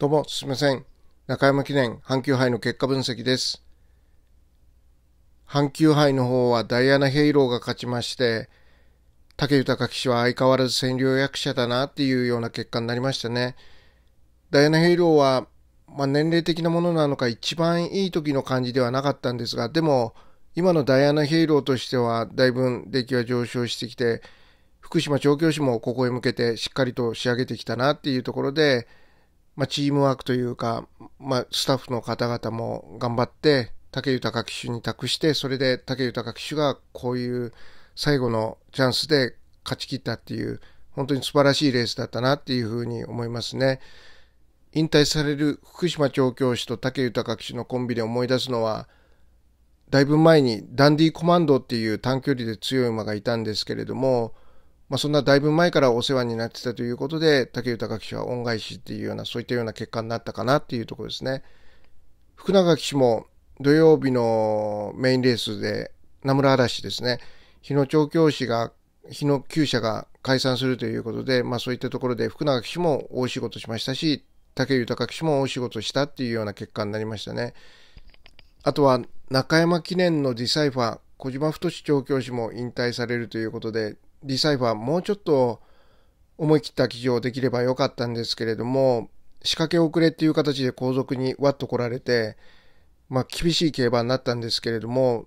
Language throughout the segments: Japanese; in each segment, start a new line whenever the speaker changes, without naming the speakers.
どうも、すみません。中山記念阪急杯の結果分析です。阪急杯の方はダイアナ・ヘイローが勝ちまして、武豊騎手は相変わらず占領役者だなっていうような結果になりましたね。ダイアナ・ヘイローは、まあ、年齢的なものなのか一番いい時の感じではなかったんですが、でも、今のダイアナ・ヘイローとしては、だいぶ出来は上昇してきて、福島調教師もここへ向けてしっかりと仕上げてきたなっていうところで、まあ、チームワークというか、まあ、スタッフの方々も頑張って、武豊騎手に託して、それで武豊騎手がこういう最後のチャンスで勝ち切ったっていう、本当に素晴らしいレースだったなっていうふうに思いますね。引退される福島調教師と武豊騎手のコンビで思い出すのは、だいぶ前にダンディーコマンドっていう短距離で強い馬がいたんですけれども、まあ、そんなだいぶ前からお世話になってたということで、竹豊騎手は恩返しっていうような、そういったような結果になったかなっていうところですね。福永騎手も土曜日のメインレースで、名村嵐ですね、日野調教師が、日野厩舎が解散するということで、まあそういったところで福永騎手も大仕事しましたし、武豊騎手も大仕事したっていうような結果になりましたね。あとは中山記念のディサイファー、小島太調教師も引退されるということで、リサイファーもうちょっと思い切った記事をできればよかったんですけれども、仕掛け遅れっていう形で後続にわっと来られて、まあ厳しい競馬になったんですけれども、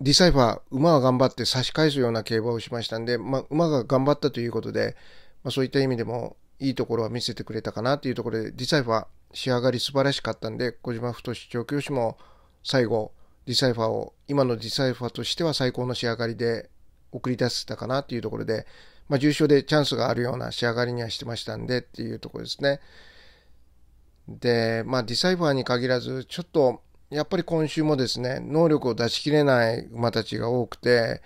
リサイファー、馬は頑張って差し返すような競馬をしましたんで、まあ馬が頑張ったということで、まあそういった意味でもいいところは見せてくれたかなというところで、リサイファー、仕上がり素晴らしかったんで、小島太調教師も最後、ディサイファーを、今のディサイファーとしては最高の仕上がりで送り出せたかなていうところで、まあ、重症でチャンスがあるような仕上がりにはしてましたんでっていうところですね。で、まあ、ディサイファーに限らず、ちょっと、やっぱり今週もですね、能力を出し切れない馬たちが多くて、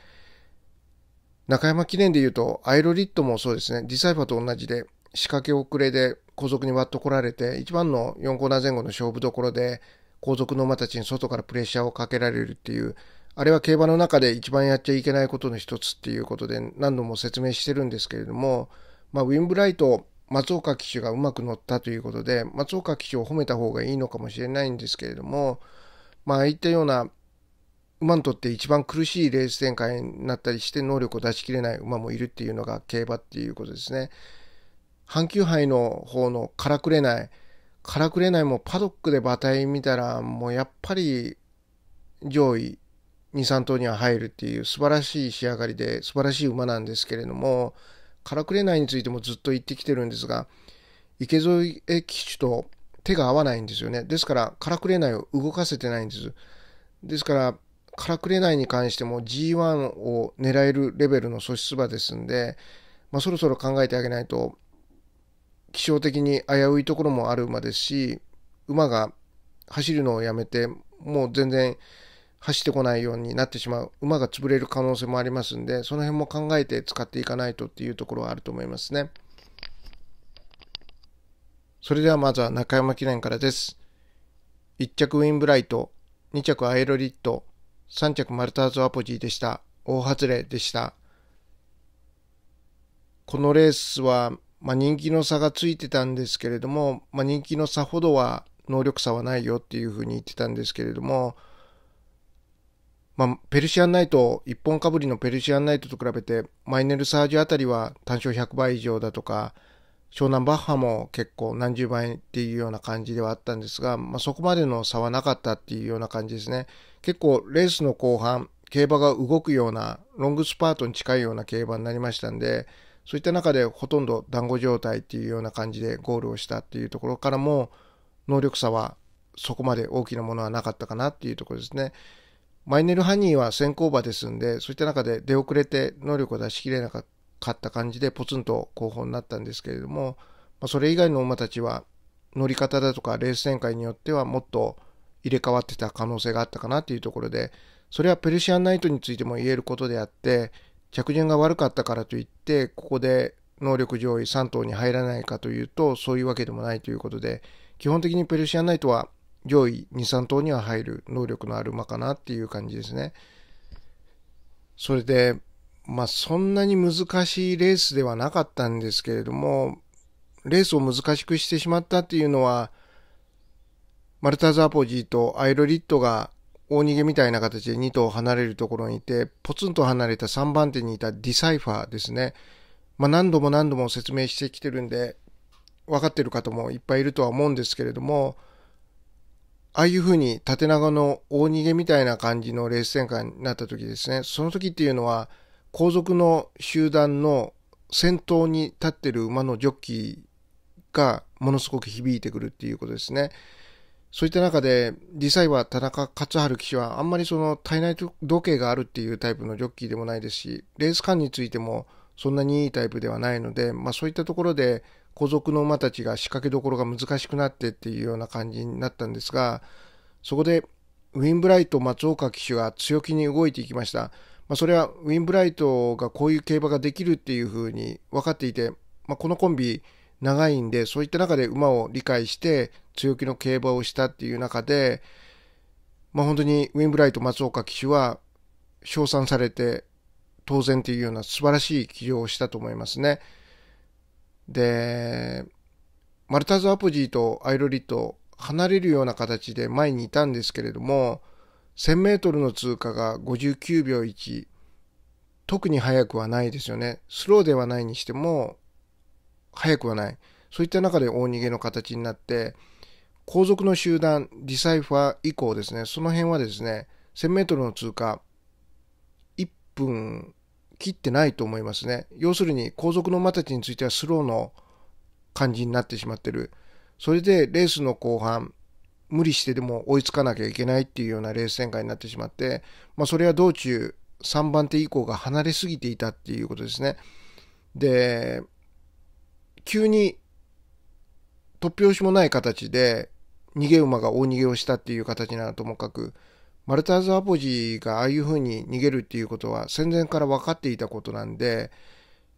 中山記念で言うと、アイロリットもそうですね、ディサイファーと同じで、仕掛け遅れで後続に割っと来られて、一番の4コーナー前後の勝負どころで、後続の馬たちに外からプレッシャーをかけられるっていう、あれは競馬の中で一番やっちゃいけないことの一つっていうことで何度も説明してるんですけれども、まあ、ウィンブライト、松岡騎手がうまく乗ったということで、松岡騎手を褒めた方がいいのかもしれないんですけれども、まあ、ああいったような馬にとって一番苦しいレース展開になったりして能力を出し切れない馬もいるっていうのが競馬っていうことですね。阪急杯の方のからくれない、からくれないもパドックで馬体見たらもうやっぱり上位23頭には入るっていう素晴らしい仕上がりで素晴らしい馬なんですけれどもカラクレナイについてもずっと言ってきてるんですが池添騎手と手が合わないんですよねですからカラクレナイを動かせてないんですですからカラクレナイに関しても G1 を狙えるレベルの素質馬ですんで、まあ、そろそろ考えてあげないと気象的に危ういところもある馬ですし馬が走るのをやめてもう全然走ってこないようになってしまう馬が潰れる可能性もありますんでその辺も考えて使っていかないとっていうところはあると思いますねそれではまずは中山記念からです1着ウィンブライト2着アイロリッド3着マルターズアポジーでした大外れでしたこのレースは、まあ、人気の差がついてたんですけれども、まあ、人気の差ほどは能力差はないよっていうふうに言ってたんですけれども、まあ、ペルシアンナイト、一本かぶりのペルシアンナイトと比べて、マイネルサージュあたりは単勝100倍以上だとか、湘南バッハも結構何十倍っていうような感じではあったんですが、まあ、そこまでの差はなかったっていうような感じですね。結構レースの後半、競馬が動くような、ロングスパートに近いような競馬になりましたんで、そういった中でほとんど団子状態っていうような感じでゴールをしたっていうところからも、能力差はそこまで大きなものはなかったかなっていうところですね。マイネルハニーは先行馬ですんで、そういった中で出遅れて能力を出し切れなかった感じでポツンと後方になったんですけれども、まあ、それ以外の馬たちは乗り方だとかレース展開によってはもっと入れ替わってた可能性があったかなというところで、それはペルシアンナイトについても言えることであって、着順が悪かったからといって、ここで能力上位3頭に入らないかというと、そういうわけでもないということで、基本的にペルシアンナイトは上位2、3頭には入る能力のある馬かなっていう感じですね。それで、まあそんなに難しいレースではなかったんですけれども、レースを難しくしてしまったっていうのは、マルターズ・アポジーとアイロリッドが大逃げみたいな形で2頭離れるところにいて、ポツンと離れた3番手にいたディサイファーですね。まあ、何度も何度も説明してきてるんで、分かってる方もいっぱいいるとは思うんですけれども、ああいうふうに縦長の大逃げみたいな感じのレース展開になった時ですね、その時っていうのは、後続の集団の先頭に立ってる馬のジョッキーがものすごく響いてくるっていうことですね。そういった中で、実際は田中勝春騎手はあんまりその体内時計があるっていうタイプのジョッキーでもないですし、レース感についてもそんなにいいタイプではないので、まあそういったところで皇族の馬たちが仕掛けどころが難しくなってっていうような感じになったんですが、そこでウィンブライト松岡騎手が強気に動いていきました。まあ、それはウィンブライトがこういう競馬ができるっていうふうに分かっていて、まあ、このコンビ長いんで、そういった中で馬を理解して強気の競馬をしたっていう中で、まあ、本当にウィンブライト松岡騎手は称賛されて当然というような素晴らしい騎乗をしたと思いますね。で、マルタズ・アポジーとアイロリと離れるような形で前にいたんですけれども、1000メートルの通過が59秒1、特に速くはないですよね。スローではないにしても、速くはない。そういった中で大逃げの形になって、後続の集団、ディサイファー以降ですね、その辺はですね、1000メートルの通過、1分切ってないと思いますね。要するに後続の馬たちについてはスローの感じになってしまってる。それでレースの後半、無理してでも追いつかなきゃいけないっていうようなレース展開になってしまって、まあ、それは道中3番手以降が離れすぎていたっていうことですね。で、急に突拍子もない形で逃げ馬が大逃げをしたっていう形ならともかく、マルターズ・アポジーがああいう風に逃げるっていうことは戦前から分かっていたことなんで、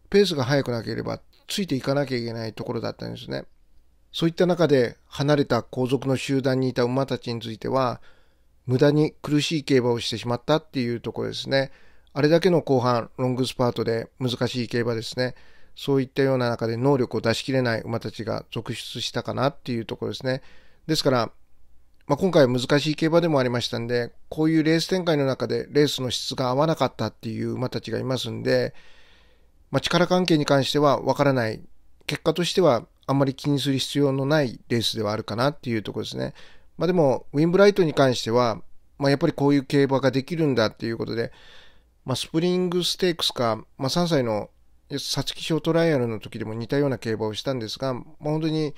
ペースが速くなければついていかなきゃいけないところだったんですね。そういった中で離れた皇族の集団にいた馬たちについては、無駄に苦しい競馬をしてしまったっていうところですね。あれだけの後半、ロングスパートで難しい競馬ですね。そういったような中で能力を出し切れない馬たちが続出したかなっていうところですね。ですから、まあ、今回難しい競馬でもありましたんで、こういうレース展開の中でレースの質が合わなかったっていう馬たちがいますんで、まあ、力関係に関してはわからない。結果としてはあんまり気にする必要のないレースではあるかなっていうところですね。まあ、でも、ウィンブライトに関しては、まあ、やっぱりこういう競馬ができるんだっていうことで、まあ、スプリングステークスか、まあ、3歳のショートライアルの時でも似たような競馬をしたんですが、まあ、本当に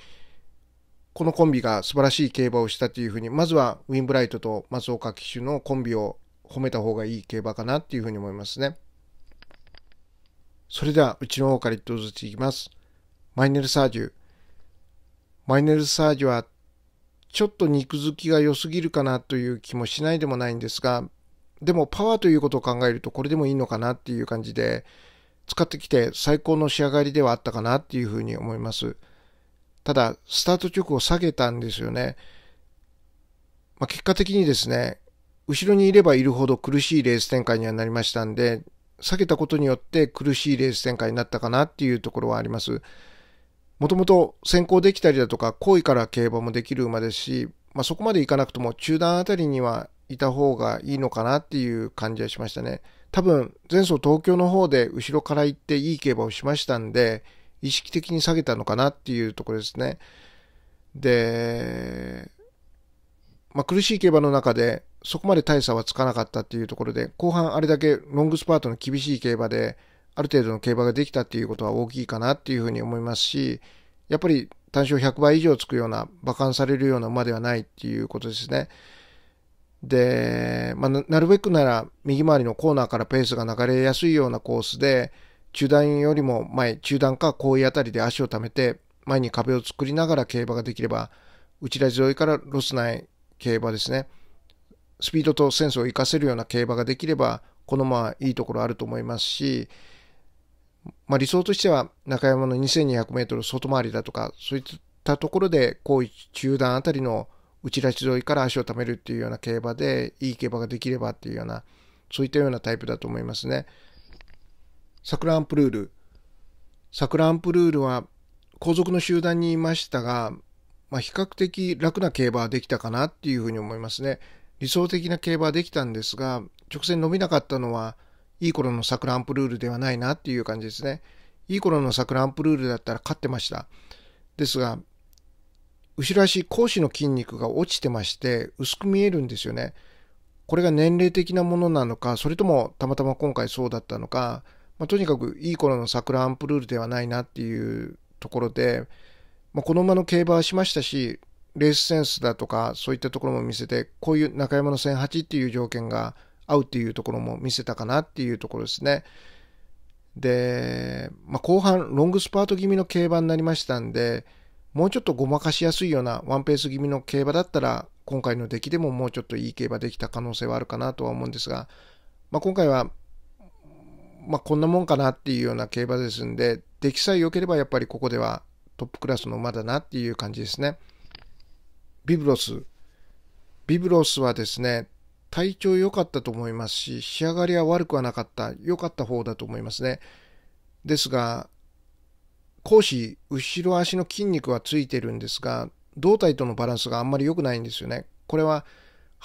このコンビが素晴らしい競馬をしたというふうに、まずはウィンブライトと松岡騎手のコンビを褒めた方がいい競馬かなっていうふうに思いますね。それでは、うちの方から一頭ずついきます。マイネルサージュ。マイネルサージュは、ちょっと肉付きが良すぎるかなという気もしないでもないんですが、でもパワーということを考えるとこれでもいいのかなっていう感じで、使ってきて最高の仕上がりではあったかなっていうふうに思います。ただ、スタート直を下げたんですよね。まあ、結果的にですね、後ろにいればいるほど苦しいレース展開にはなりましたんで、下げたことによって苦しいレース展開になったかなっていうところはあります。もともと先行できたりだとか、好位から競馬もできる馬ですし、まあ、そこまでいかなくとも中段あたりにはいた方がいいのかなっていう感じはしましたね。多分、前走東京の方で後ろから行っていい競馬をしましたんで、意識的に下げたのかなっていうところですね。で、まあ、苦しい競馬の中で、そこまで大差はつかなかったっていうところで、後半あれだけロングスパートの厳しい競馬で、ある程度の競馬ができたっていうことは大きいかなっていうふうに思いますし、やっぱり単勝100倍以上つくような、馬鹿されるような馬ではないっていうことですね。で、まあ、なるべくなら右回りのコーナーからペースが流れやすいようなコースで、中段よりも前、中段か後位あたりで足をためて、前に壁を作りながら競馬ができれば、内ラ沿いからロスない競馬ですね。スピードとセンスを生かせるような競馬ができれば、このままいいところあると思いますし、まあ、理想としては中山の2200メートル外回りだとか、そういったところで後位中段あたりの内ラ沿いから足をためるっていうような競馬で、いい競馬ができればっていうような、そういったようなタイプだと思いますね。サクランプルール。サクランプルールは後続の集団にいましたが、まあ、比較的楽な競馬はできたかなっていうふうに思いますね。理想的な競馬はできたんですが、直線伸びなかったのは、いい頃のサクランプルールではないなっていう感じですね。いい頃のサクランプルールだったら勝ってました。ですが、後ろ足、講師の筋肉が落ちてまして、薄く見えるんですよね。これが年齢的なものなのか、それともたまたま今回そうだったのか、まあ、とにかくいい頃の桜アンプルールではないなっていうところで、まあ、この馬の競馬はしましたし、レースセンスだとかそういったところも見せて、こういう中山の1008っていう条件が合うっていうところも見せたかなっていうところですね。で、まあ、後半ロングスパート気味の競馬になりましたんで、もうちょっとごまかしやすいようなワンペース気味の競馬だったら、今回の出来でももうちょっといい競馬できた可能性はあるかなとは思うんですが、まあ、今回はまあ、こんなもんかなっていうような競馬ですんで、出来さえ良ければやっぱりここではトップクラスの馬だなっていう感じですね。ビブロス。ビブロスはですね、体調良かったと思いますし、仕上がりは悪くはなかった、良かった方だと思いますね。ですが、講師、後ろ足の筋肉はついてるんですが、胴体とのバランスがあんまり良くないんですよね。これは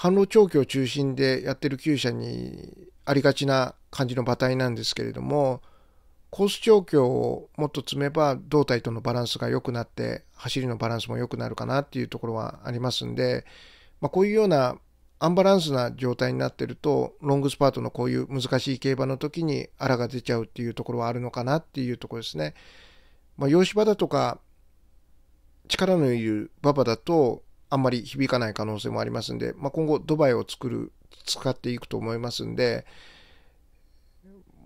反路長教を中心でやってる厩舎にありがちな感じの馬体なんですけれども、コース調教をもっと積めば胴体とのバランスが良くなって走りのバランスも良くなるかなっていうところはありますんで、まあ、こういうようなアンバランスな状態になってるとロングスパートのこういう難しい競馬の時に荒が出ちゃうっていうところはあるのかなっていうところですね。まあ、洋芝だとか力のいる馬場だとあんまり響かない可能性もありますんで、まあ、今後ドバイを作る、使っていくと思いますんで、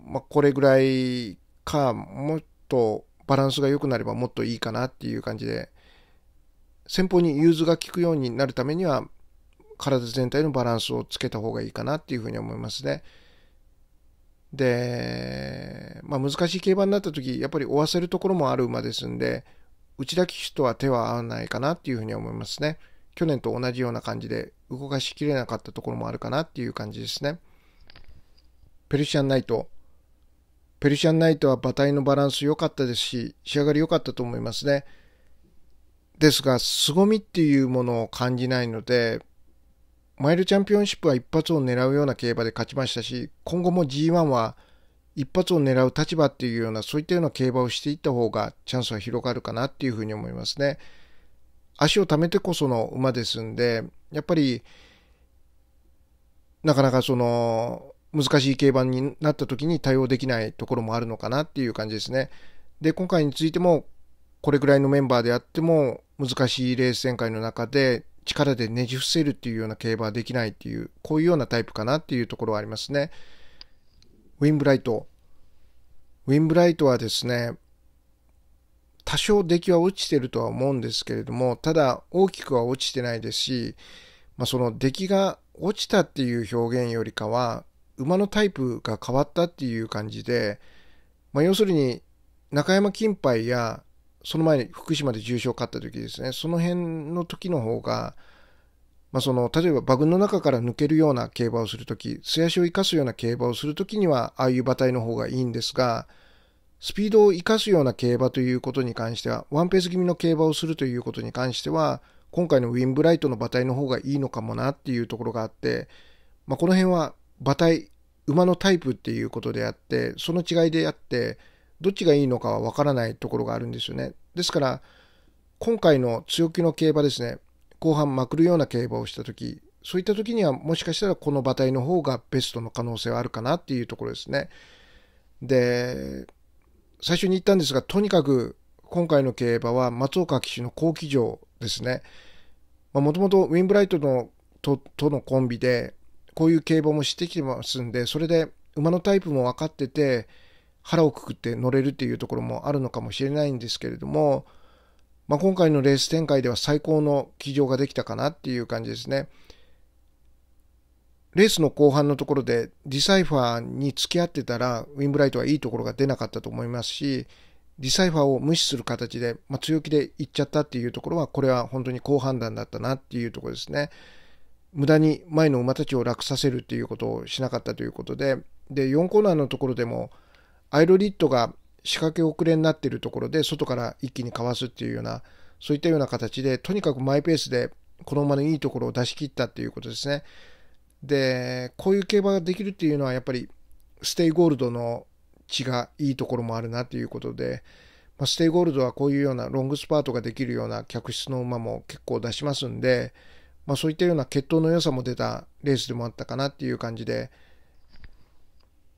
まあ、これぐらいか、もっとバランスが良くなればもっといいかなっていう感じで、先方に融通が効くようになるためには、体全体のバランスをつけた方がいいかなっていうふうに思いますね。で、まあ、難しい競馬になった時、やっぱり追わせるところもある馬ですんで、内田騎手とは手は合わないかなっていうふうに思いますね。去年と同じような感じで動かしきれなかったところもあるかなっていう感じですね。ペルシアンナイト。ペルシアンナイトは馬体のバランス良かったですし、仕上がり良かったと思いますね。ですが、凄みっていうものを感じないので、マイルチャンピオンシップは一発を狙うような競馬で勝ちましたし、今後も G1 は一発を狙う立場っていうような、そういったような競馬をしていった方がチャンスは広がるかなっていうふうに思いますね。足を貯めてこその馬ですんで、やっぱり、なかなかその、難しい競馬になった時に対応できないところもあるのかなっていう感じですね。で、今回についても、これぐらいのメンバーであっても、難しいレース展開の中で、力でねじ伏せるっていうような競馬はできないっていう、こういうようなタイプかなっていうところはありますね。ウィンブライト。ウィンブライトはですね、多少出来は落ちてるとは思うんですけれども、ただ大きくは落ちてないですし、まあ、その出来が落ちたっていう表現よりかは、馬のタイプが変わったっていう感じで、まあ、要するに中山金杯や、その前に福島で重賞勝った時ですね、その辺の時の方が、まあ、その例えば馬群の中から抜けるような競馬をするとき、素足を生かすような競馬をするときには、ああいう馬体の方がいいんですが、スピードを生かすような競馬ということに関しては、ワンペース気味の競馬をするということに関しては、今回のウィンブライトの馬体の方がいいのかもなっていうところがあって、まあ、この辺は馬体、馬のタイプっていうことであって、その違いであって、どっちがいいのかはわからないところがあるんですよね。ですから、今回の強気の競馬ですね、後半まくるような競馬をした時、そういった時にはもしかしたらこの馬体の方がベストの可能性はあるかなっていうところですね。で、最初に言ったんですが、とにかく今回の競馬は松岡騎手の好騎乗ですね。もともとウィンブライトのととのコンビで、こういう競馬もしてきてますんで、それで馬のタイプも分かってて、腹をくくって乗れるっていうところもあるのかもしれないんですけれども、まあ、今回のレース展開では最高の騎乗ができたかなっていう感じですね。レースの後半のところでディサイファーに付き合ってたらウィンブライトはいいところが出なかったと思いますしディサイファーを無視する形で、まあ、強気でいっちゃったっていうところはこれは本当に好判断だったなっていうところですね無駄に前の馬たちを楽させるっていうことをしなかったということでで4コーナーのところでもアイロリッドが仕掛け遅れになっているところで外から一気にかわすっていうようなそういったような形でとにかくマイペースでこの馬のいいところを出し切ったっていうことですね。で、こういう競馬ができるっていうのはやっぱりステイゴールドの血がいいところもあるなということで、まあ、ステイゴールドはこういうようなロングスパートができるような客室の馬も結構出しますんで、まあ、そういったような血統の良さも出たレースでもあったかなっていう感じで、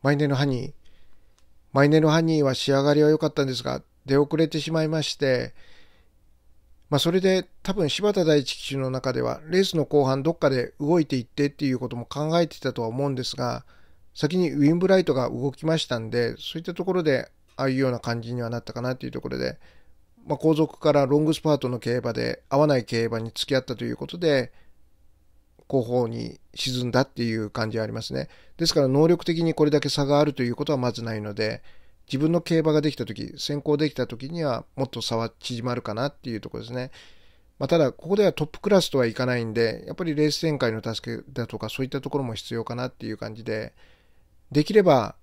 マイネルハニー、マイネルハニーは仕上がりは良かったんですが、出遅れてしまいまして、まあ、それで多分柴田第一騎手の中ではレースの後半どっかで動いていってっていうことも考えてたとは思うんですが先にウィンブライトが動きましたんでそういったところでああいうような感じにはなったかなというところで、まあ、後続からロングスパートの競馬で合わない競馬に付き合ったということで後方に沈んだっていう感じはありますねですから能力的にこれだけ差があるということはまずないので、自分の競馬ができた時、先行できた時にはもっと差は縮まるかなっていうところですね。まあ、ただ、ここではトップクラスとはいかないんで、やっぱりレース展開の助けだとかそういったところも必要かなっていう感じで、できれば、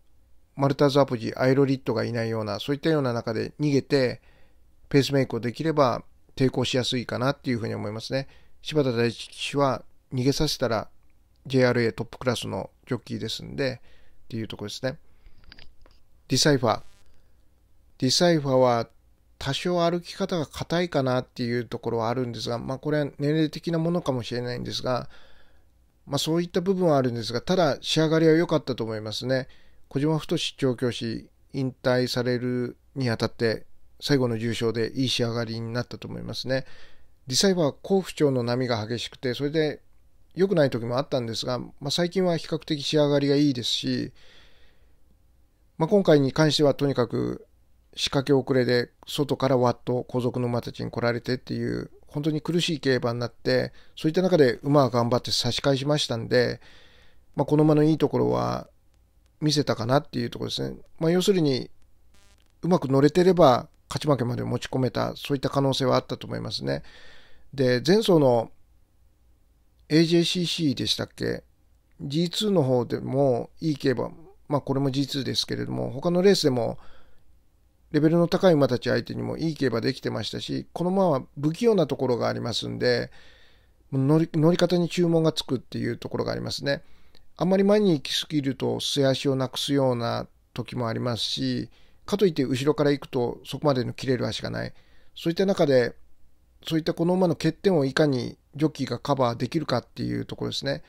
マルターズアポジ、アイロリッドがいないような、そういったような中で逃げて、ペースメイクをできれば抵抗しやすいかなっていうふうに思いますね。柴田大地騎手は逃げさせたら JRA トップクラスのジョッキーですんで、っていうところですね。ディサイファー。ディサイファーは多少歩き方が硬いかなっていうところはあるんですが、まあこれは年齢的なものかもしれないんですが、まあそういった部分はあるんですが、ただ仕上がりは良かったと思いますね。小島太調教師引退されるにあたって最後の重賞でいい仕上がりになったと思いますね。ディサイファーは好不調の波が激しくて、それで良くない時もあったんですが、まあ、最近は比較的仕上がりがいいですし、まあ、今回に関してはとにかく仕掛け遅れで外からわっと後続の馬たちに来られてっていう本当に苦しい競馬になってそういった中で馬は頑張って差し返しましたんで、まあ、この馬のいいところは見せたかなっていうところですね、まあ、要するにうまく乗れてれば勝ち負けまで持ち込めたそういった可能性はあったと思いますねで前走の AJCC でしたっけ G2 の方でもいい競馬まあこれも G2 ですけれども、他のレースでもレベルの高い馬たち相手にもいい競馬できてましたし、この馬は不器用なところがありますんで、乗り乗り方に注文がつくっていうところがありますね。あんまり前に行き過ぎると素足をなくすような時もありますし、かといって後ろから行くとそこまでの切れる足がない。そういった中で、そういったこの馬の欠点をいかにジョッキーがカバーできるかっていうところですね。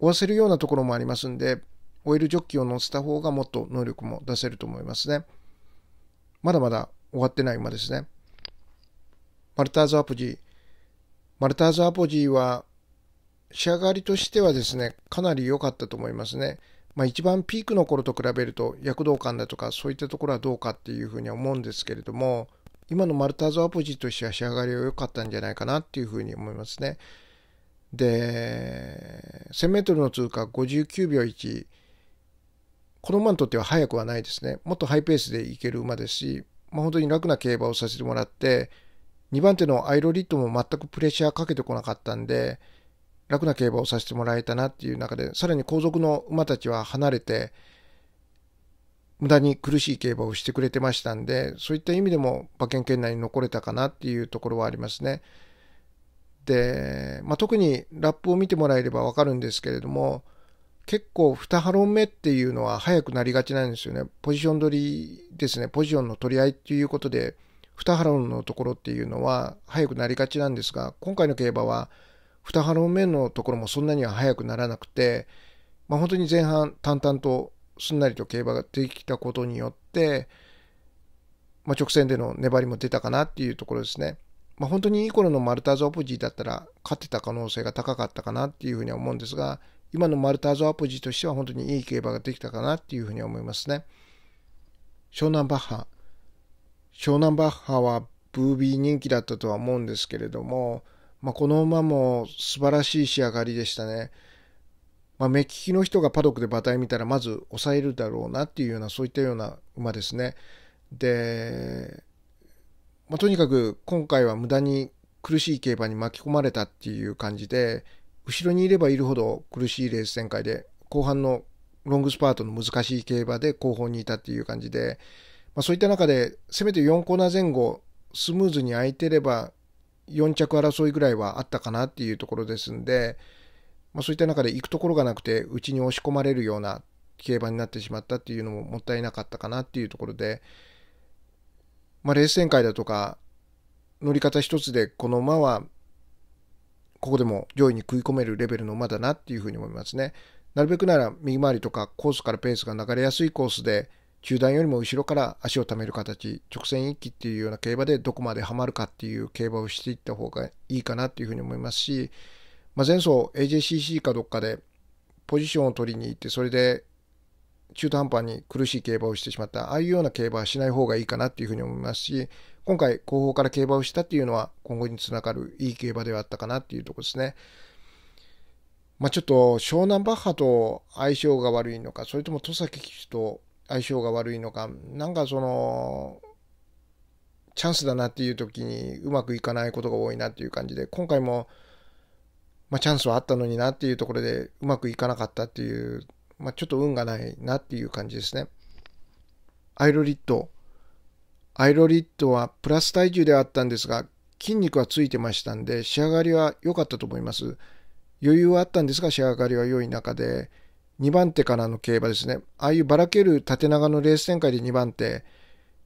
追わせるようなところもありますんで、オイルジョッキを乗せた方がもっと能力も出せると思いますね。まだまだ終わってない馬ですね。マルターズアポジー。マルターズアポジーは、仕上がりとしてはですね、かなり良かったと思いますね。まあ一番ピークの頃と比べると躍動感だとかそういったところはどうかっていうふうには思うんですけれども、今のマルターズアポジーとしては仕上がりは良かったんじゃないかなっていうふうに思いますね。で、1000メートルの通過59秒1、この馬にとっては速くはないですね。もっとハイペースでいける馬ですし、まあ、本当に楽な競馬をさせてもらって、2番手のアイロリッドも全くプレッシャーかけてこなかったんで、楽な競馬をさせてもらえたなっていう中で、さらに後続の馬たちは離れて、無駄に苦しい競馬をしてくれてましたんで、そういった意味でも馬券圏内に残れたかなっていうところはありますね。で、まあ、特にラップを見てもらえればわかるんですけれども、結構2ハロン目っていうのは早くなりがちなんですよね。ポジション取りですね。ポジションの取り合いっていうことで、2ハロンのところっていうのは早くなりがちなんですが、今回の競馬は2ハロン目のところもそんなには早くならなくて、まあ、本当に前半淡々とすんなりと競馬ができたことによって、まあ、直線での粘りも出たかなっていうところですね。まあ、本当にいい頃のマルターズ・オプジーだったら勝ってた可能性が高かったかなっていうふうには思うんですが、今のマルターズ・アポジーとしては本当にいい競馬ができたかなっていうふうに思いますね。湘南バッハ。湘南バッハはブービー人気だったとは思うんですけれども、まあ、この馬も素晴らしい仕上がりでしたね。まあ、目利きの人がパドックで馬体見たらまず抑えるだろうなっていうようなそういったような馬ですね。で、まあ、とにかく今回は無駄に苦しい競馬に巻き込まれたっていう感じで後ろにいればいるほど苦しいレース展開で、後半のロングスパートの難しい競馬で後方にいたっていう感じで、まあ、そういった中で、せめて4コーナー前後、スムーズに空いてれば、4着争いぐらいはあったかなっていうところですんで、まあ、そういった中で行くところがなくて、うちに押し込まれるような競馬になってしまったっていうのももったいなかったかなっていうところで、まあ、レース展開だとか、乗り方一つでこの馬はここでも上位に食い込めるレベルの馬だなっていうふうに思いますね。なるべくなら右回りとかコースからペースが流れやすいコースで中段よりも後ろから足をためる形直線一気っていうような競馬でどこまではまるかっていう競馬をしていった方がいいかなっていうふうに思いますし、まあ、前走 AJCC かどっかでポジションを取りに行ってそれで中途半端に苦しい競馬をしてしまった、ああいうような競馬はしない方がいいかなっていうふうに思いますし、今回後方から競馬をしたっていうのは今後につながるいい競馬ではあったかなっていうとこですね。まあ、ちょっと湘南バッハと相性が悪いのか、それとも戸崎騎手と相性が悪いのか、なんかその、チャンスだなっていう時にうまくいかないことが多いなっていう感じで、今回も、まあ、チャンスはあったのになっていうところでうまくいかなかったっていうまあ、ちょっと運がないなっていう感じですね。アイロリッド。アイロリッドはプラス体重ではあったんですが、筋肉はついてましたんで、仕上がりは良かったと思います。余裕はあったんですが、仕上がりは良い中で、2番手からの競馬ですね。ああいうばらける縦長のレース展開で2番手、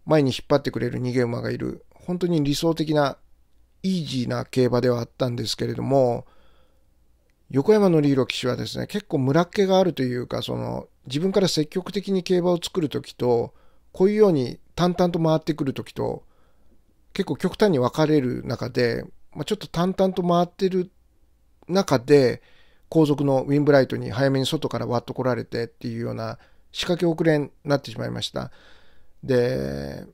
前に引っ張ってくれる逃げ馬がいる、本当に理想的なイージーな競馬ではあったんですけれども、横山のリーロ騎手はですね、結構村っ気があるというか、その、自分から積極的に競馬を作るときと、こういうように淡々と回ってくるときと、結構極端に分かれる中で、まあ、ちょっと淡々と回ってる中で、後続のウィンブライトに早めに外から割っと来られてっていうような仕掛け遅れになってしまいました。で、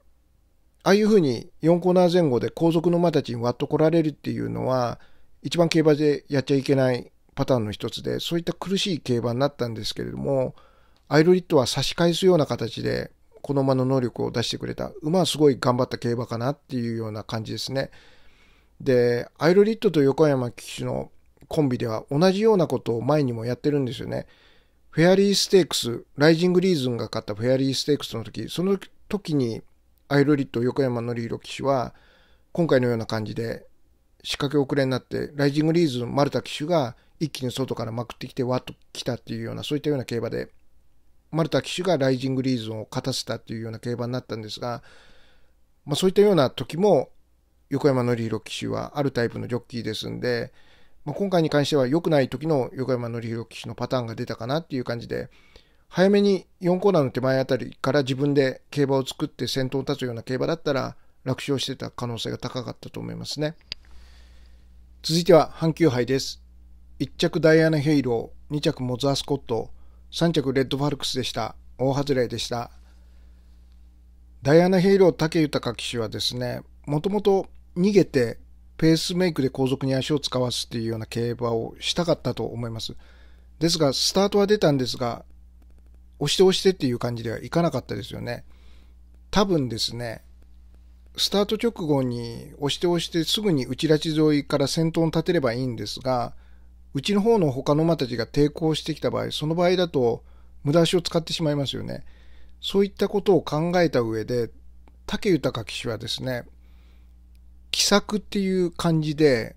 ああいうふうに4コーナー前後で後続の馬たちに割っと来られるっていうのは、一番競馬でやっちゃいけないパターンの一つで、そういった苦しい競馬になったんですけれども、アイルリッドは差し返すような形で、この馬の能力を出してくれた。馬はすごい頑張った競馬かなっていうような感じですね。で、アイルリッドと横山騎手のコンビでは同じようなことを前にもやってるんですよね。フェアリーステークス、ライジングリーズンが勝ったフェアリーステークスの時、その時にアイルリッド横山のリード騎手は、今回のような感じで仕掛け遅れになって、ライジングリーズの丸田騎手が一気に外からまくってきて、わっと来たっていうような、そういったような競馬で、丸田騎手がライジングリーズを勝たせたっていうような競馬になったんですが、まあ、そういったような時も、横山典弘騎手はあるタイプのジョッキーですんで、まあ、今回に関しては良くない時の横山典弘騎手のパターンが出たかなっていう感じで、早めに4コーナーの手前あたりから自分で競馬を作って先頭に立つような競馬だったら楽勝してた可能性が高かったと思いますね。続いては阪急杯です。1着ダイアナ・ヘイロー、2着モズ・アスコット、3着レッド・ファルクスでした。大外れでした。ダイアナ・ヘイロー・武豊騎手はですね、もともと逃げてペースメイクで後続に足を使わすというような競馬をしたかったと思います。ですが、スタートは出たんですが、押して押してっていう感じではいかなかったですよね。多分ですね、スタート直後に押して押してすぐに内拉致沿いから先頭に立てればいいんですが、うちの方の他の馬たちが抵抗してきた場合、その場合だと無駄足を使ってしまいますよね。そういったことを考えた上で、武豊騎手はですね、奇策っていう感じで、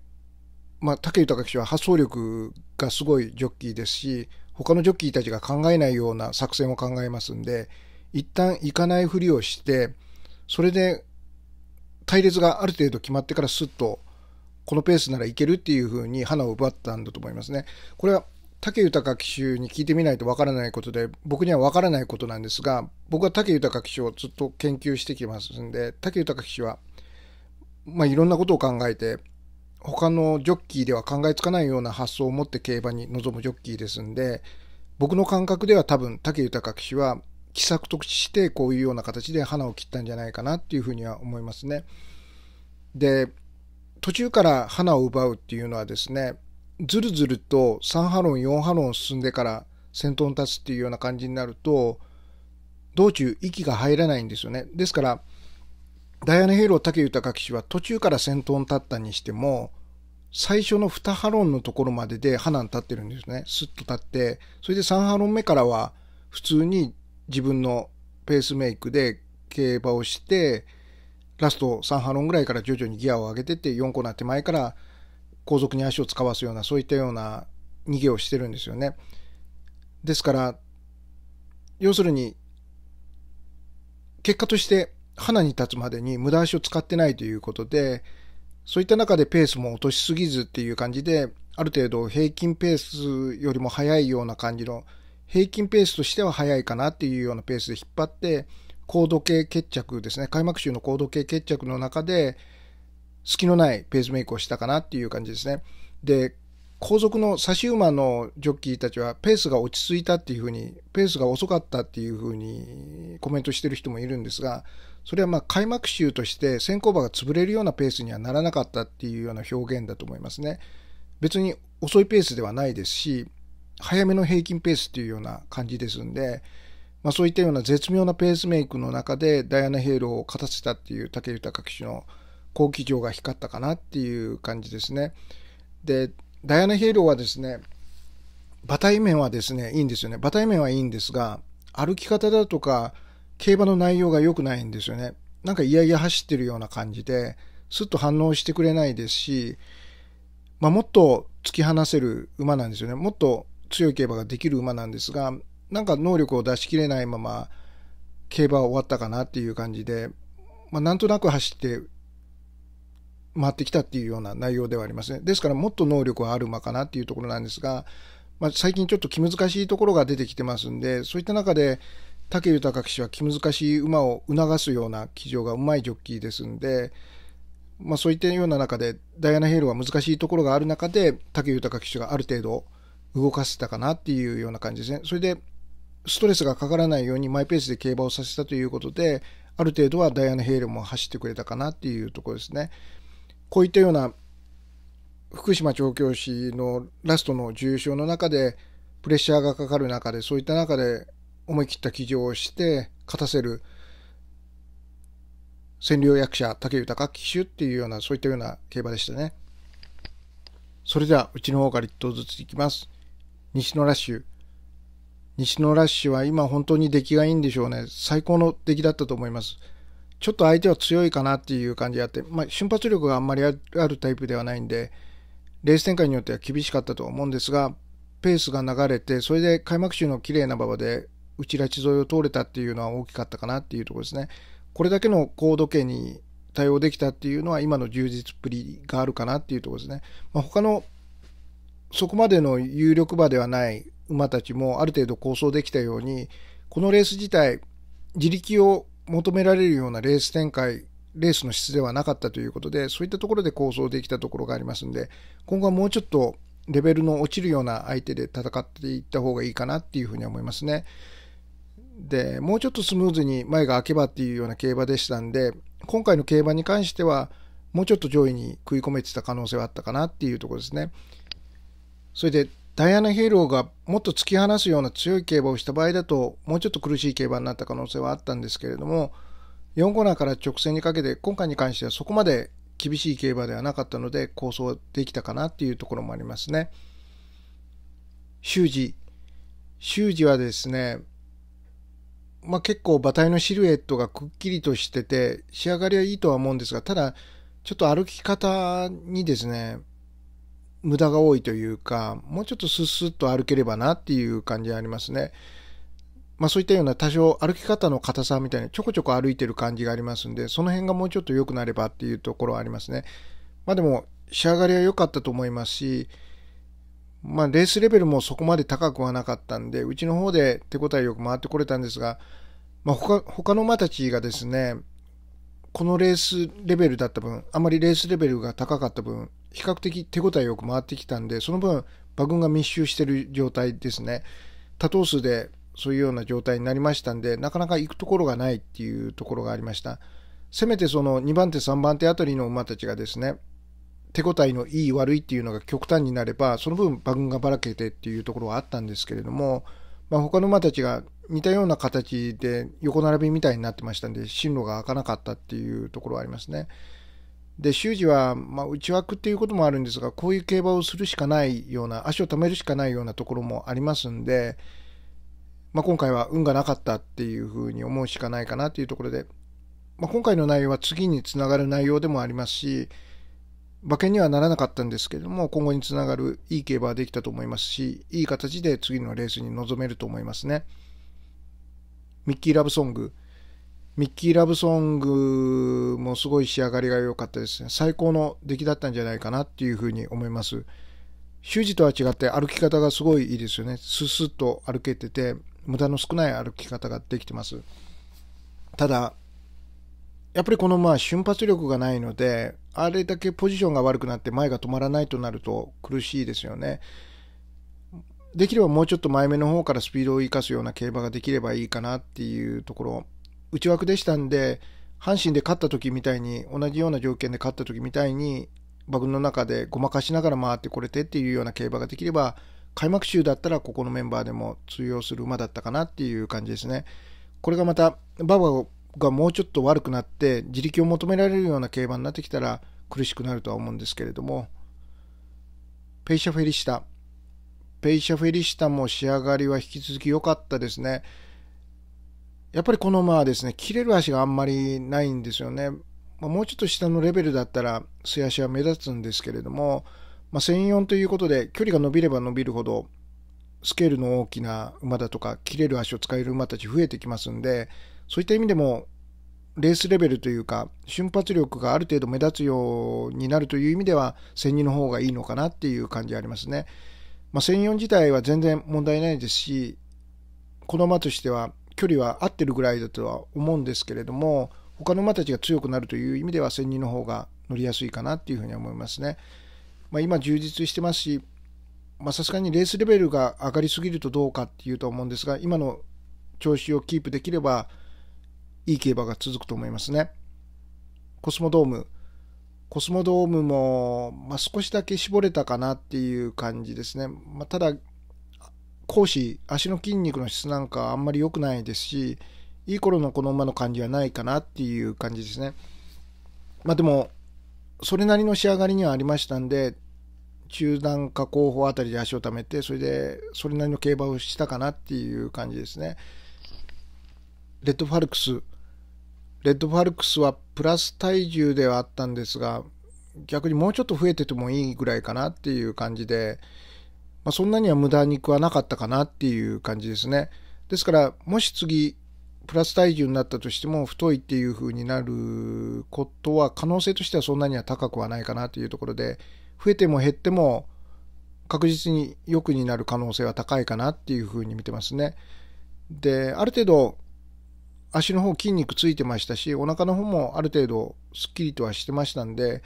まあ、武豊騎手は発想力がすごいジョッキーですし、他のジョッキーたちが考えないような作戦を考えますんで、一旦行かないふりをして、それで隊列がある程度決まってからすっとこのペースならいけるっていうふうに花を奪ったんだと思いますね。これは武豊騎手に聞いてみないとわからないことで僕にはわからないことなんですが僕は武豊騎手をずっと研究してきますんで武豊騎手は、まあ、いろんなことを考えて他のジョッキーでは考えつかないような発想を持って競馬に臨むジョッキーですんで僕の感覚では多分武豊騎手は奇策としてこういうような形で花を切ったんじゃないかなっていうふうには思いますね。で途中から花を奪うっていうのはですねずるずると3波論4波論進んでから先頭に立つっていうような感じになると道中息が入らないんですよね。ですからダイアナ・ヘイロー武豊騎手は途中から先頭に立ったにしても最初の2波論のところまでで花に立ってるんですね。スッと立ってそれで3波論目からは普通に自分のペースメイクで競馬をして、ラスト3波論ぐらいから徐々にギアを上げてって、4コーナー手前から後続に足を使わすような、そういったような逃げをしてるんですよね。ですから、要するに、結果として花に立つまでに無駄足を使ってないということで、そういった中でペースも落としすぎずっていう感じで、ある程度平均ペースよりも速いような感じの平均ペースとしては速いかなっていうようなペースで引っ張って、高度系決着ですね、開幕週の高度系決着の中で、隙のないペースメイクをしたかなっていう感じですね。で、後続の差し馬のジョッキーたちはペースが落ち着いたっていうふうに、ペースが遅かったっていうふうにコメントしてる人もいるんですが、それはまあ開幕週として先行馬が潰れるようなペースにはならなかったっていうような表現だと思いますね。別に遅いペースではないですし、早めの平均ペースっていうような感じですんで、まあ、そういったような絶妙なペースメイクの中でダイアナ・ヘイローを勝たせたっていう武豊騎手の好奇情が光ったかなっていう感じですね。で、ダイアナ・ヘイローはですね、馬体面はですね、いいんですよね。馬体面はいいんですが、歩き方だとか、競馬の内容が良くないんですよね。なんか嫌々走ってるような感じで、すっと反応してくれないですし、まあ、もっと突き放せる馬なんですよね。もっと強い競馬ができる馬なんですが、なんか能力を出し切れないまま、競馬は終わったかなっていう感じで、まあ、なんとなく走って回ってきたっていうような内容ではありますね。ですからもっと能力はある馬かなっていうところなんですが、まあ、最近ちょっと気難しいところが出てきてますんで、そういった中で、武豊騎手は気難しい馬を促すような騎乗がうまいジョッキーですんで、まあ、そういったような中で、ダイアナ・ヘイルは難しいところがある中で、武豊騎手がある程度、動かせたかなっていうような感じですね。それで、ストレスがかからないようにマイペースで競馬をさせたということで、ある程度はダイアナ・ヘイルも走ってくれたかなっていうところですね。こういったような福島調教師のラストの重賞の中で、プレッシャーがかかる中で、そういった中で思い切った騎乗をして勝たせる、千両役者、武豊騎手っていうような、そういったような競馬でしたね。それでは、うちの方から1頭ずついきます。西野ラッシュ。西野ラッシュは今本当に出来がいいんでしょうね。最高の出来だったと思います。ちょっと相手は強いかなっていう感じがあって、まあ、瞬発力があんまりあるタイプではないんで、レース展開によっては厳しかったと思うんですが、ペースが流れて、それで開幕週の綺麗な馬場で、内拉致沿いを通れたっていうのは大きかったかなっていうところですね。これだけの高度計に対応できたっていうのは今の充実っぷりがあるかなっていうところですね。まあ、他のそこまでの有力馬ではない馬たちもある程度構想できたように、このレース自体、自力を求められるようなレース展開、レースの質ではなかったということで、そういったところで構想できたところがありますんで、今後はもうちょっとレベルの落ちるような相手で戦っていった方がいいかなっていうふうに思いますね。で、もうちょっとスムーズに前が開けばっていうような競馬でしたんで、今回の競馬に関しては、もうちょっと上位に食い込めてた可能性はあったかなっていうところですね。それでダイアナ・ヘイローがもっと突き放すような強い競馬をした場合だと、もうちょっと苦しい競馬になった可能性はあったんですけれども、4コーナーから直線にかけて、今回に関してはそこまで厳しい競馬ではなかったので、構想できたかなっていうところもありますね。修士修士はですね、まあ、結構馬体のシルエットがくっきりとしてて、仕上がりはいいとは思うんですが、ただ、ちょっと歩き方にですね、無駄が多いというか、もうちょっとスッスッと歩ければなっていう感じがありますね。まあそういったような多少歩き方の硬さみたいにちょこちょこ歩いてる感じがありますんで、その辺がもうちょっと良くなればっていうところはありますね。まあでも、仕上がりは良かったと思いますし、まあレースレベルもそこまで高くはなかったんで、うちの方で手応えよく回ってこれたんですが、まあ他他の馬たちがですね、このレースレベルだった分、あまりレースレベルが高かった分、比較的手応えよく回ってきたんで、その分、馬群が密集している状態ですね。多頭数でそういうような状態になりましたんで、なかなか行くところがないっていうところがありました。せめてその2番手、3番手あたりの馬たちがですね、手応えのいい悪いっていうのが極端になれば、その分馬群がばらけてっていうところはあったんですけれども、まあ、他の馬たちが似たような形で横並びみたいになってましたんで、進路が開かなかったっていうところはありますね。で修二は、まあ、内枠っていうこともあるんですがこういう競馬をするしかないような足を止めるしかないようなところもありますんで、まあ、今回は運がなかったっていうふうに思うしかないかなっていうところで、まあ、今回の内容は次につながる内容でもありますし馬券にはならなかったんですけれども今後につながるいい競馬はできたと思いますしいい形で次のレースに臨めると思いますね。ミッキー・ラブソングミッキー・ラブソングもすごい仕上がりが良かったですね。最高の出来だったんじゃないかなっていうふうに思います。修字とは違って歩き方がすごいいいですよね。ススッと歩けてて、無駄の少ない歩き方ができてます。ただ、やっぱりこのまあ瞬発力がないので、あれだけポジションが悪くなって前が止まらないとなると苦しいですよね。できればもうちょっと前目の方からスピードを生かすような競馬ができればいいかなっていうところ。内枠でしたんで、阪神で勝った時みたいに、同じような条件で勝った時みたいに、馬群の中でごまかしながら回ってこれてっていうような競馬ができれば、開幕週だったらここのメンバーでも通用する馬だったかなっていう感じですね。これがまた、馬場がもうちょっと悪くなって、自力を求められるような競馬になってきたら苦しくなるとは思うんですけれども、ペイシャ・フェリシタ。ペイシャ・フェリシタも仕上がりは引き続き良かったですね。やっぱりこの馬はですね、切れる足があんまりないんですよね。まあ、もうちょっと下のレベルだったら、素足は目立つんですけれども、まあ、1 4ということで、距離が伸びれば伸びるほど、スケールの大きな馬だとか、切れる足を使える馬たち増えてきますんで、そういった意味でも、レースレベルというか、瞬発力がある程度目立つようになるという意味では、1002の方がいいのかなっていう感じありますね。まあ、1 4自体は全然問題ないですし、この馬としては、距離は合ってるぐらいだとは思うんですけれども他の馬たちが強くなるという意味では千人の方が乗りやすいかなっていうふうに思いますね。まあ、今充実してますしさすがにレースレベルが上がりすぎるとどうかっていうと思うんですが今の調子をキープできればいい競馬が続くと思いますね。コスモドームコスモドームも、まあ、少しだけ絞れたかなっていう感じですね。まあ、ただ講師足の筋肉の質なんかあんまり良くないですしいい頃のこの馬の感じはないかなっていう感じですねまあでもそれなりの仕上がりにはありましたんで中段か後方あたりで足をためてそれでそれなりの競馬をしたかなっていう感じですねレッドファルクスレッドファルクスはプラス体重ではあったんですが逆にもうちょっと増えててもいいぐらいかなっていう感じでまあ、そんなには無駄肉はなかったかなっていう感じですね。ですから、もし次、プラス体重になったとしても太いっていう風になることは可能性としてはそんなには高くはないかなというところで増えても減っても確実に良くになる可能性は高いかなっていう風に見てますね。で、ある程度足の方筋肉ついてましたしお腹の方もある程度すっきりとはしてましたんで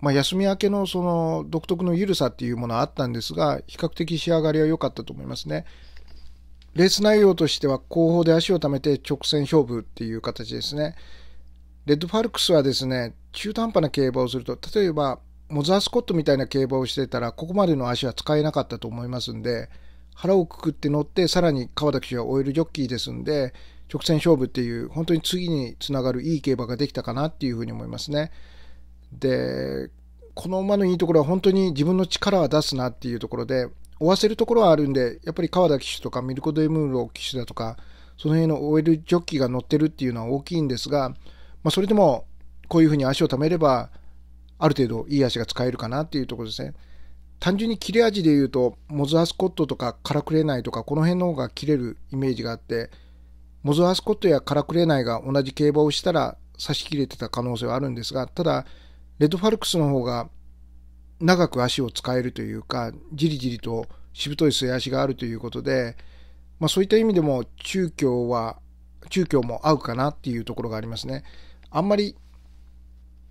まあ、休み明けのその独特の緩さっていうものはあったんですが、比較的仕上がりは良かったと思いますね。レース内容としては後方で足を貯めて直線勝負っていう形ですね。レッドファルクスはですね、中途半端な競馬をすると、例えばモザースコットみたいな競馬をしてたら、ここまでの足は使えなかったと思いますんで、腹をくくって乗って、さらに川田騎手はオイルジョッキーですんで、直線勝負っていう、本当に次につながるいい競馬ができたかなっていうふうに思いますね。で、この馬のいいところは本当に自分の力は出すなっていうところで、追わせるところはあるんで、やっぱり川田騎手とかミルコ・デムーロ騎手だとか、その辺の OL ジョッキーが乗ってるっていうのは大きいんですが、まあ、それでもこういうふうに足をためれば、ある程度いい足が使えるかなっていうところですね。単純に切れ味で言うと、モズアスコットとかカラクレナイとか、この辺の方が切れるイメージがあって、モズアスコットやカラクレナイが同じ競馬をしたら差し切れてた可能性はあるんですが、ただ、レッドファルクスの方が長く足を使えるというか、じりじりとしぶとい末足があるということで、まあ、そういった意味でも中京は、中京も合うかなっていうところがありますね。あんまり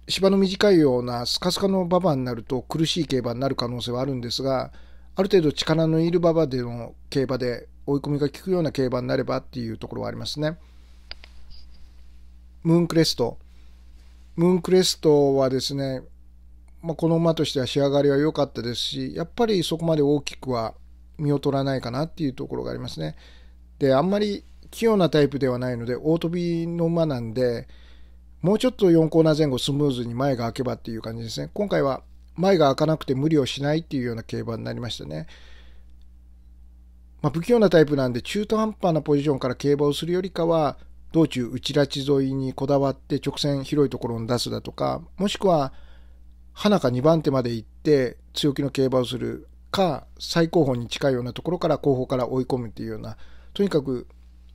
芝の短いようなスカスカの馬場になると苦しい競馬になる可能性はあるんですが、ある程度力のいる馬場での競馬で追い込みが効くような競馬になればっていうところはありますね。ムーンクレスト。ムーンクレストはですね、まあ、この馬としては仕上がりは良かったですし、やっぱりそこまで大きくは見劣らないかなっていうところがありますね。で、あんまり器用なタイプではないので、大飛びの馬なんで、もうちょっと4コーナー前後スムーズに前が開けばっていう感じですね。今回は前が開かなくて無理をしないっていうような競馬になりましたね。まあ、不器用なタイプなんで中途半端なポジションから競馬をするよりかは道中内拉致沿いにこだわって直線広いところに出すだとか、もしくは、花か2番手まで行って強気の競馬をするか、最高峰に近いようなところから後方から追い込むっていうような、とにかく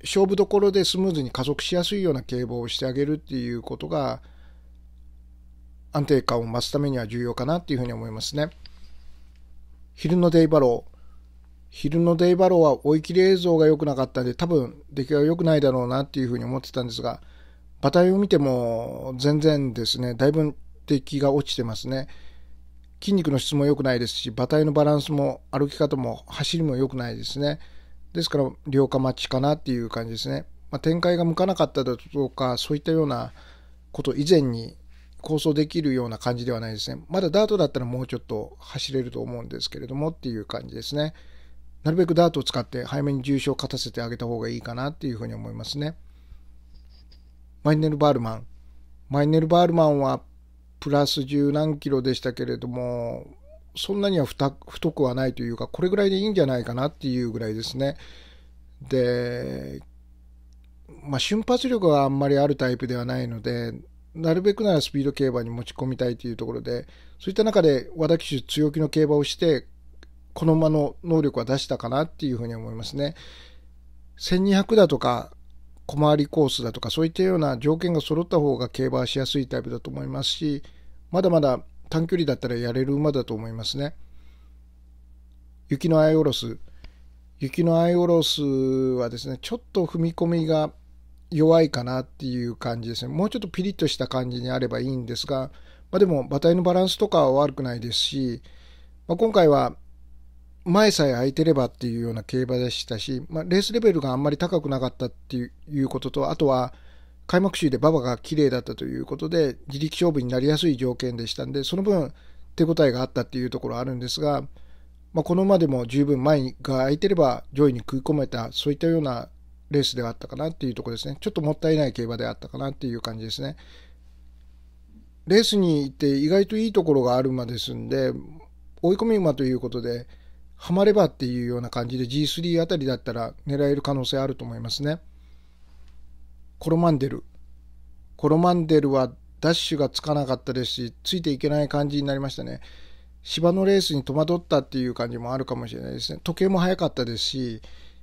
勝負どころでスムーズに加速しやすいような競馬をしてあげるっていうことが、安定感を増すためには重要かなっていうふうに思いますね。昼のデイバロー、昼のデイバローは追い切り映像が良くなかったんで、多分出来が良くないだろうなっていうふうに思ってたんですが、馬体を見ても全然ですね、だいぶ出来が落ちてますね。筋肉の質も良くないですし、馬体のバランスも歩き方も走りも良くないですね。ですから、両家待ちかなっていう感じですね。まあ、展開が向かなかっただとか、そういったようなこと以前に構想できるような感じではないですね。まだダートだったらもうちょっと走れると思うんですけれどもっていう感じですね。なるべくダートを使って早めに重症を勝たせてあげた方がいいかなっていうふうに思いますね。マイネル・バールマン。マイネル・バールマンはプラス十何キロでしたけれども、そんなには太くはないというか、これぐらいでいいんじゃないかなっていうぐらいですね。で、まあ、瞬発力があんまりあるタイプではないので、なるべくならスピード競馬に持ち込みたいというところで、そういった中で私、強気の競馬をして、この馬の能力は出したかなっていうふうに思いますね。1200だとか、小回りコースだとか、そういったような条件が揃った方が競馬しやすいタイプだと思いますし、まだまだ短距離だったらやれる馬だと思いますね。雪のアイオロス。雪のアイオロスはですね、ちょっと踏み込みが弱いかなっていう感じですね。もうちょっとピリッとした感じにあればいいんですが、まあ、でも馬体のバランスとかは悪くないですし、まあ、今回は前さえ空いてればっていうような競馬でしたし、まあ、レースレベルがあんまり高くなかったっていうことと、あとは開幕週で馬場が綺麗だったということで、自力勝負になりやすい条件でしたんで、その分手応えがあったっていうところあるんですが、まあ、この馬でも十分前が空いてれば上位に食い込めた、そういったようなレースではあったかなっていうところですね。ちょっともったいない競馬であったかなっていう感じですね。レースに行って意外といいところがある馬ですんで、追い込み馬ということで、ハマればっていうような感じで G3 あたりだったら狙える可能性あると思いますね。コロマンデル。コロマンデルはダッシュがつかなかったですし、ついていけない感じになりましたね。芝のレースに戸惑ったっていう感じもあるかもしれないですね。時計も速かったですし、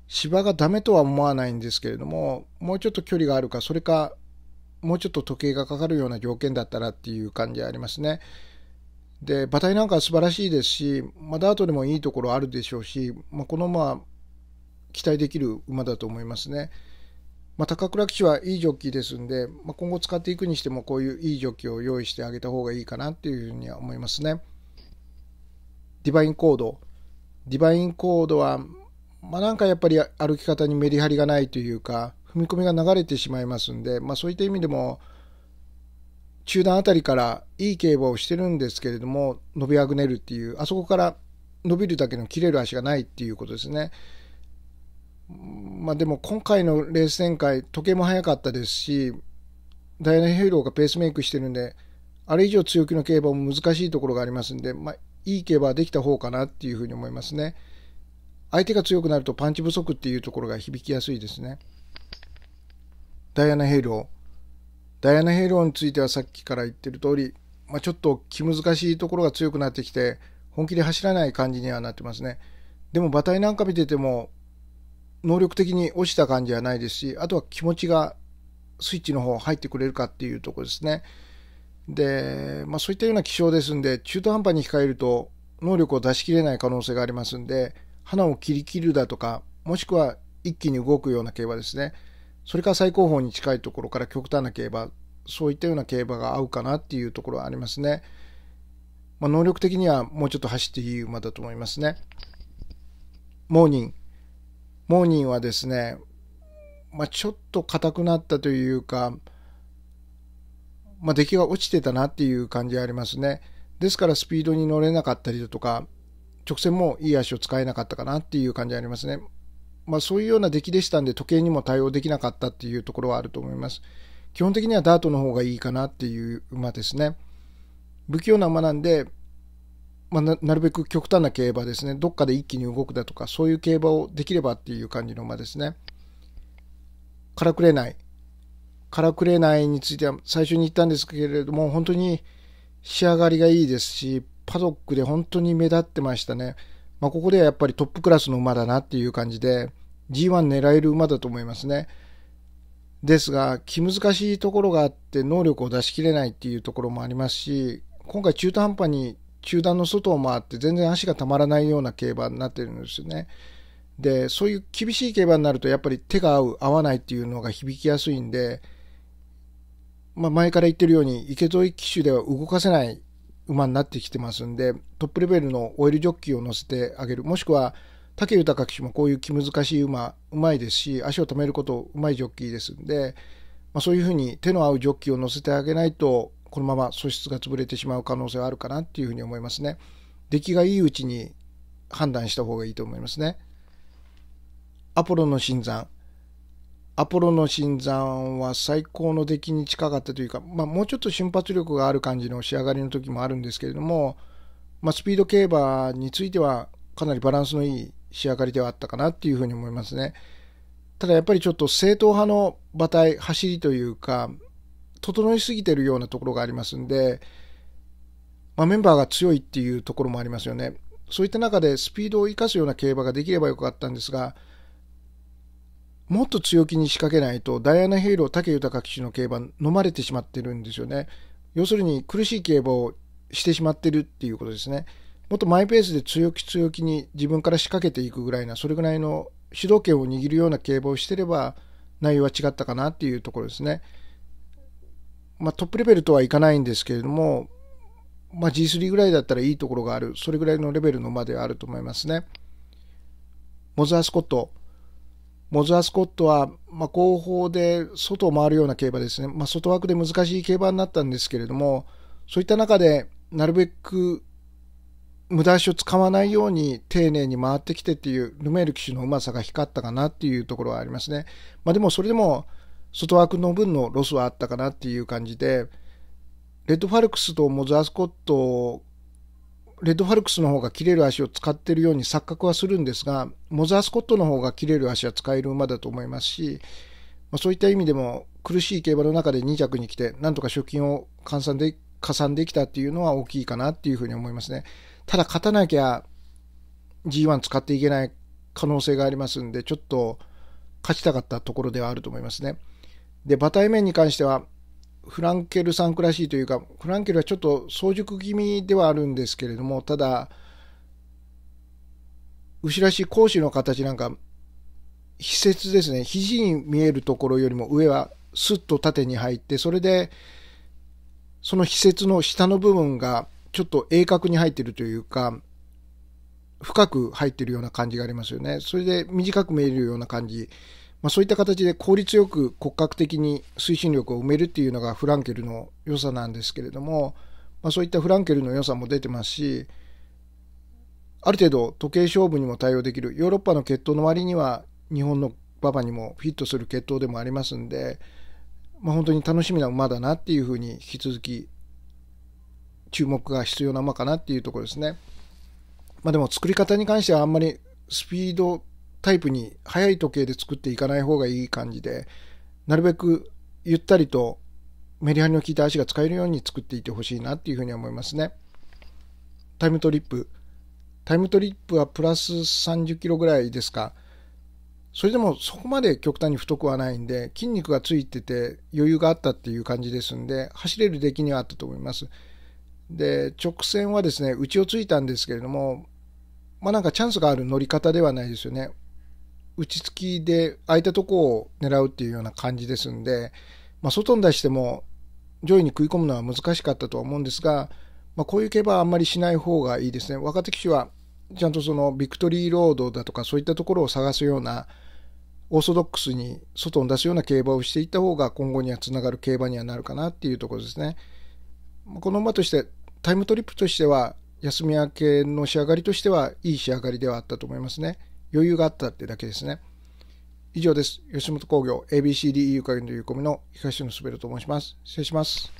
芝がダメとは思わないんですけれども、もうちょっと距離があるか、それか、もうちょっと時計がかかるような条件だったらっていう感じありますね。で、馬体なんか素晴らしいですし、まあ、ダートでもいいところあるでしょうし、まあ、この馬は期待できる馬だと思いますね。まあ、高倉騎手はいいジョッキーですんで、まあ、今後使っていくにしても、こういういいジョッキーを用意してあげた方がいいかなっていうふうには思いますね。ディバインコード。ディバインコードは、まあ、なんかやっぱり歩き方にメリハリがないというか、踏み込みが流れてしまいますんで、まあ、そういった意味でも、中段あたりからいい競馬をしてるんですけれども、伸びあぐねるっていう、あそこから伸びるだけの切れる足がないっていうことですね。まあでも今回のレース展開、時計も早かったですし、ダイアナ・ヘイローがペースメイクしてるんで、あれ以上強気の競馬も難しいところがありますんで、まあ、いい競馬はできた方かなっていうふうに思いますね。相手が強くなるとパンチ不足っていうところが響きやすいですね。ダイアナ・ヘイロー。ダイアナ・ヘイローについてはさっきから言ってる通り、まあ、ちょっと気難しいところが強くなってきて、本気で走らない感じにはなってますね。でも馬体なんか見てても、能力的に落ちた感じはないですし、あとは気持ちがスイッチの方入ってくれるかっていうとこですね。で、まあそういったような気象ですんで、中途半端に控えると能力を出し切れない可能性がありますんで、花を切り切るだとか、もしくは一気に動くような競馬ですね。それから最高峰に近いところから極端な競馬、そういったような競馬が合うかなっていうところはありますね。まあ、能力的にはもうちょっと走っていい馬だと思いますね。モーニン。モーニンはですね、まあ、ちょっと硬くなったというか、まあ、出来が落ちてたなっていう感じがありますね。ですからスピードに乗れなかったりだとか、直線もいい足を使えなかったかなっていう感じがありますね。まあ、そういうような出来でしたんで、時計にも対応できなかったっていうところはあると思います。基本的にはダートの方がいいかなっていう馬ですね。不器用な馬なんで、まあ、ななるべく極端な競馬ですね。どっかで一気に動くだとか、そういう競馬をできればっていう感じの馬ですね。からくれない。からくれないについては最初に言ったんですけれども、本当に仕上がりがいいですし、パドックで本当に目立ってましたね。まあ、ここではやっぱりトップクラスの馬だなっていう感じで、G1 狙える馬だと思いますね。ですが、気難しいところがあって、能力を出し切れないっていうところもありますし、今回中途半端に中段の外を回って全然足がたまらないような競馬になってるんですよね。で、そういう厳しい競馬になるとやっぱり手が合う、合わないっていうのが響きやすいんで、まあ、前から言ってるように池添騎手では動かせない馬になってきてますんで、トップレベルのオイルジョッキーを乗せてあげる、もしくは武豊騎手もこういう気難しい馬、うまいですし、足を止めることうまいジョッキーですんで、まあ、そういうふうに手の合うジョッキーを乗せてあげないと、このまま素質が潰れてしまう可能性はあるかなっていうふうに思いますね。出来がいいうちに判断した方がいいと思いますね。アポロの新山。アポロの新山は最高の出来に近かったというか、まあ、もうちょっと瞬発力がある感じの仕上がりの時もあるんですけれども、まあ、スピード競馬についてはかなりバランスのいい仕上がりではあったかなっていうふうに思いますね。ただやっぱりちょっと正統派の馬体、走りというか、整いすぎてるようなところがありますんで、まあ、メンバーが強いっていうところもありますよね。そういった中でスピードを生かすような競馬ができればよかったんですが、もっと強気に仕掛けないと、ダイアナ・ヘイロー、武豊騎手の競馬、飲まれてしまってるんですよね。要するに苦しい競馬をしてしまってるっていうことですね。もっとマイペースで強気強気に自分から仕掛けていくぐらいな、それぐらいの主導権を握るような競馬をしてれば、内容は違ったかなっていうところですね。まあ、トップレベルとはいかないんですけれども、まあ、G3 ぐらいだったらいいところがある、それぐらいのレベルの馬ではあると思いますね。モズアスコット。モズアスコットは、まあ、後方で外を回るような競馬ですね。まあ、外枠で難しい競馬になったんですけれども、そういった中で、なるべく無駄足を使わないように丁寧に回ってきてっていうルメール騎手のうまさが光ったかなっていうところはありますね。まあでもそれでも外枠の分のロスはあったかなっていう感じで、レッドファルクスとモザースコット、レッドファルクスの方が切れる足を使ってるように錯覚はするんですが、モザースコットの方が切れる足は使える馬だと思いますし、まあ、そういった意味でも苦しい競馬の中で2着に来て、なんとか賞金を換算で、加算できたっていうのは大きいかなっていうふうに思いますね。ただ勝たなきゃ G1 使っていけない可能性がありますんで、ちょっと勝ちたかったところではあると思いますね。で、馬体面に関しては、フランケルさんらしいというか、フランケルはちょっと早熟気味ではあるんですけれども、ただ、後ろ足、講師の形なんか、非接ですね。肘に見えるところよりも上はスッと縦に入って、それで、その施設の下の部分がちょっと鋭角に入ってるというか、深く入ってるような感じがありますよね。それで短く見えるような感じ。まあ、そういった形で効率よく骨格的に推進力を埋めるっていうのがフランケルの良さなんですけれども、まあ、そういったフランケルの良さも出てますし、ある程度時計勝負にも対応できる、ヨーロッパの血統の割には日本の馬場にもフィットする血統でもありますんで、まあ、本当に楽しみな馬だなっていうふうに引き続き注目が必要な馬かなっていうところですね。まあ、でも作り方に関してはあんまりスピードタイプに速い時計で作っていかない方がいい感じで、なるべくゆったりとメリハリの効いた足が使えるように作っていてほしいなっていうふうに思いますね。タイムトリップ。タイムトリップはプラス30キロぐらいですか。それでもそこまで極端に太くはないんで、筋肉がついてて余裕があったっていう感じですんで、走れる出来にはあったと思います。で、直線はですね、打ちをついたんですけれども、まあなんかチャンスがある乗り方ではないですよね。打ちつきで空いたとこを狙うっていうような感じですんで、まあ、外に出しても上位に食い込むのは難しかったとは思うんですが、まあ、こういう競馬はあんまりしない方がいいですね。若手騎手はちゃんとそのビクトリーロードだとかそういったところを探すようなオーソドックスに外に出すような競馬をしていった方が今後にはつながる競馬にはなるかなっていうところですね。この馬としてタイムトリップとしては、休み明けの仕上がりとしては、いい仕上がりではあったと思いますね。余裕があったってだけですね。以上です。吉本興業 ABCDE ゆかげんという込みの東野滑ると申します。失礼します。